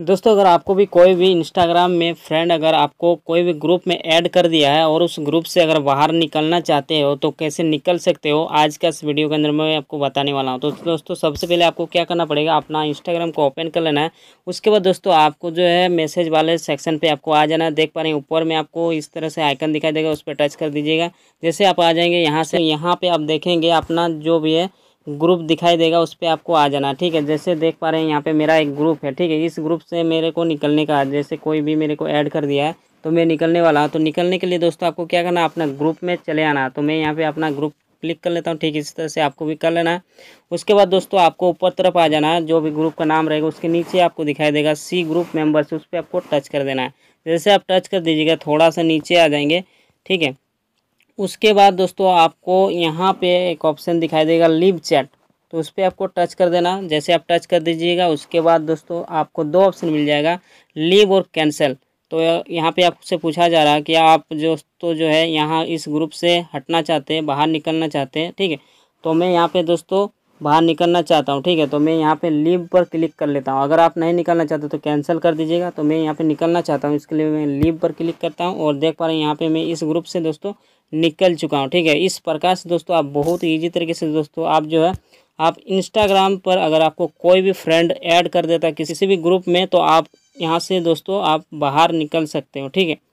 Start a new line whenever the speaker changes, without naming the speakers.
दोस्तों अगर आपको भी कोई भी इंस्टाग्राम में फ्रेंड अगर आपको कोई भी ग्रुप में ऐड कर दिया है और उस ग्रुप से अगर बाहर निकलना चाहते हो तो कैसे निकल सकते हो आज का इस वीडियो के अंदर मैं आपको बताने वाला हूं तो दोस्तों सबसे पहले आपको क्या करना पड़ेगा अपना इंस्टाग्राम को ओपन कर लेना है उसके बाद दोस्तों आपको जो है मैसेज वाले सेक्शन पर आपको आ जाना देख पा रहे हैं ऊपर में आपको इस तरह से आइकन दिखाई देगा उस पर टच कर दीजिएगा जैसे आप आ जाएंगे यहाँ से यहाँ पर आप देखेंगे अपना जो भी है ग्रुप दिखाई देगा उस पर आपको आ जाना ठीक है जैसे देख पा रहे हैं यहाँ पे मेरा एक ग्रुप है ठीक है इस ग्रुप से मेरे को निकलने का जैसे कोई भी मेरे को ऐड कर दिया है तो मैं निकलने वाला हूँ तो निकलने के लिए दोस्तों आपको क्या करना अपना ग्रुप में चले आना तो मैं यहाँ पर अपना ग्रुप क्लिक कर लेता हूँ ठीक इसी तरह से आपको भी कर लेना है उसके बाद दोस्तों आपको ऊपर तरफ आ जाना है जो भी ग्रुप का नाम रहेगा उसके नीचे आपको दिखाई देगा सी ग्रुप मेम्बर्स उस पर आपको टच कर देना है जैसे आप टच कर दीजिएगा थोड़ा सा नीचे आ जाएंगे ठीक है उसके बाद दोस्तों आपको यहाँ पे एक ऑप्शन दिखाई देगा लिव चैट तो उस पर आपको टच कर देना जैसे आप टच कर दीजिएगा उसके बाद दोस्तों आपको दो ऑप्शन मिल जाएगा लीव और कैंसिल तो यहाँ पे आपसे पूछा जा रहा है कि आप दोस्तों जो है यहाँ इस ग्रुप से हटना चाहते हैं बाहर निकलना चाहते हैं ठीक है तो मैं यहाँ पे दोस्तों बाहर निकलना चाहता हूँ ठीक है तो मैं यहाँ पे लीव पर क्लिक कर लेता हूँ अगर आप नहीं निकलना चाहते तो कैंसिल कर दीजिएगा तो मैं यहाँ पे निकलना चाहता हूँ इसके लिए मैं लीव पर क्लिक करता हूँ और देख पा रहे हैं यहाँ पे मैं इस ग्रुप से दोस्तों निकल चुका हूँ ठीक है इस प्रकार से दोस्तों आप बहुत ईजी तरीके से दोस्तों आप जो है आप इंस्टाग्राम पर अगर आपको कोई भी फ्रेंड ऐड कर देता है किसी भी ग्रुप में तो आप यहाँ से दोस्तों आप बाहर निकल सकते हो ठीक है